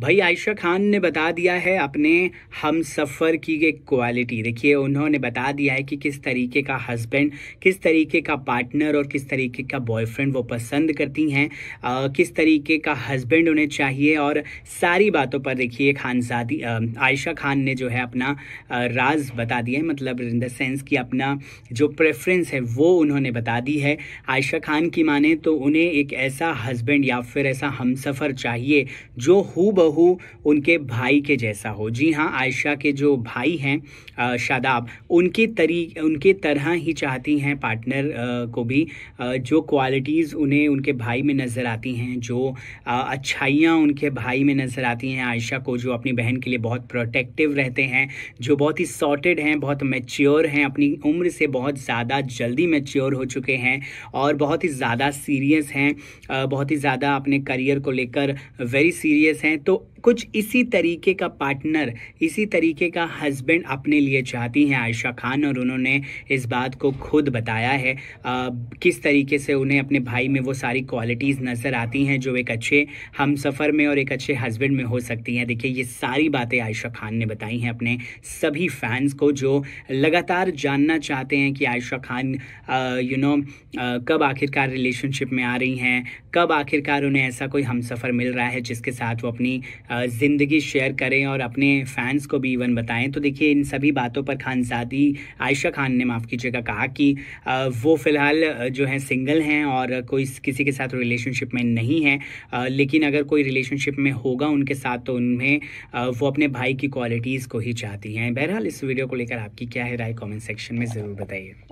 भाई आयशा खान ने बता दिया है अपने हम सफ़र की एक क्वालिटी देखिए उन्होंने बता दिया है कि किस तरीके का हस्बैंड किस तरीके का पार्टनर और किस तरीके का बॉयफ्रेंड वो पसंद करती हैं किस तरीके का हस्बैंड उन्हें चाहिए और सारी बातों पर देखिए खानजादी आयशा खान ने जो है अपना राज बता दिया है मतलब इन द सेंस कि अपना जो प्रेफरेंस है वो उन्होंने बता दी है आयशा खान की माने तो उन्हें एक ऐसा हस्बैंड या फिर ऐसा हम सफ़र चाहिए जो खूब हूबहू उनके भाई के जैसा हो जी हाँ आयशा के जो भाई हैं शादाब उनके तरी उनके तरह ही चाहती हैं पार्टनर को भी जो क्वालिटीज़ उन्हें उनके भाई में नज़र आती हैं जो अच्छाइयाँ उनके भाई में नज़र आती हैं आयशा को जो अपनी बहन के लिए बहुत प्रोटेक्टिव रहते हैं जो बहुत ही सॉर्टेड हैं बहुत मेच्योर हैं अपनी उम्र से बहुत ज़्यादा जल्दी मेच्योर हो चुके हैं और बहुत ही ज़्यादा सीरियस हैं बहुत ही ज़्यादा अपने करियर को लेकर वेरी सीरियस हैं तो तो कुछ इसी तरीके का पार्टनर इसी तरीके का हस्बैंड अपने लिए चाहती हैं आयशा खान और उन्होंने इस बात को खुद बताया है आ, किस तरीके से उन्हें अपने भाई में वो सारी क्वालिटीज़ नज़र आती हैं जो एक अच्छे हम सफ़र में और एक अच्छे हस्बैंड में हो सकती हैं देखिए ये सारी बातें आयशा खान ने बताई हैं अपने सभी फैंस को जो लगातार जानना चाहते हैं कि आयशा खान यू नो कब आखिरकार रिलेशनशिप में आ रही हैं कब आखिरकार उन्हें ऐसा कोई हम सफ़र मिल रहा है जिसके साथ वो अपनी ज़िंदगी शेयर करें और अपने फैंस को भी इवन बताएं तो देखिए इन सभी बातों पर खानसादी आयशा खान ने माफ़ कीजिएगा कहा कि वो फ़िलहाल जो है सिंगल हैं और कोई किसी के साथ रिलेशनशिप में नहीं है लेकिन अगर कोई रिलेशनशिप में होगा उनके साथ तो उनमें वो अपने भाई की क्वालिटीज़ को ही चाहती हैं बहरहाल इस वीडियो को लेकर आपकी क्या है राय कॉमेंट सेक्शन में ज़रूर बताइए